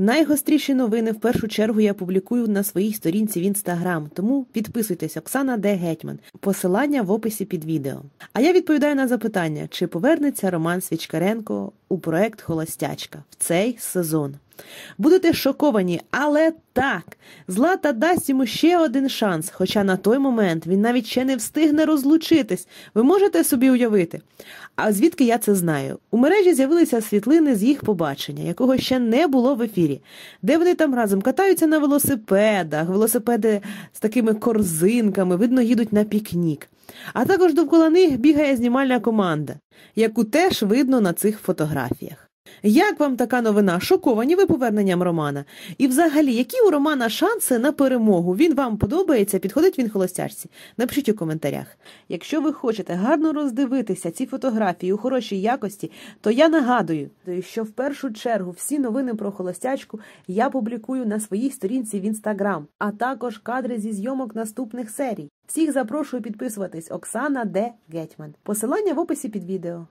Найгостріші новини в першу чергу я публікую на своїй сторінці в інстаграм, тому підписуйтесь Оксана Де Гетьман. Посилання в описі під відео. А я відповідаю на запитання, чи повернеться Роман Свічкаренко у проект Холостячка в цей сезон. Будете шоковані, але так, Злата дасть йому ще один шанс, хоча на той момент він навіть ще не встигне розлучитись. Ви можете собі уявити? А звідки я це знаю? У мережі з'явилися світлини з їх побачення, якого ще не було в ефірі, де вони там разом катаються на велосипедах, велосипеди з такими корзинками, видно, їдуть на пікнік. А також довкола них бігає знімальна команда, яку теж видно на цих фотографіях. Як вам така новина? Шоковані ви поверненням Романа? І взагалі, які у Романа шанси на перемогу? Він вам подобається? Підходить він холостячці? Напишіть у коментарях. Якщо ви хочете гарно роздивитися ці фотографії у хорошій якості, то я нагадую, що в першу чергу всі новини про холостячку я публікую на своїй сторінці в інстаграм, а також кадри зі зйомок наступних серій. Всіх запрошую підписуватись Оксана Д. Гетьман. Посилання в описі під відео.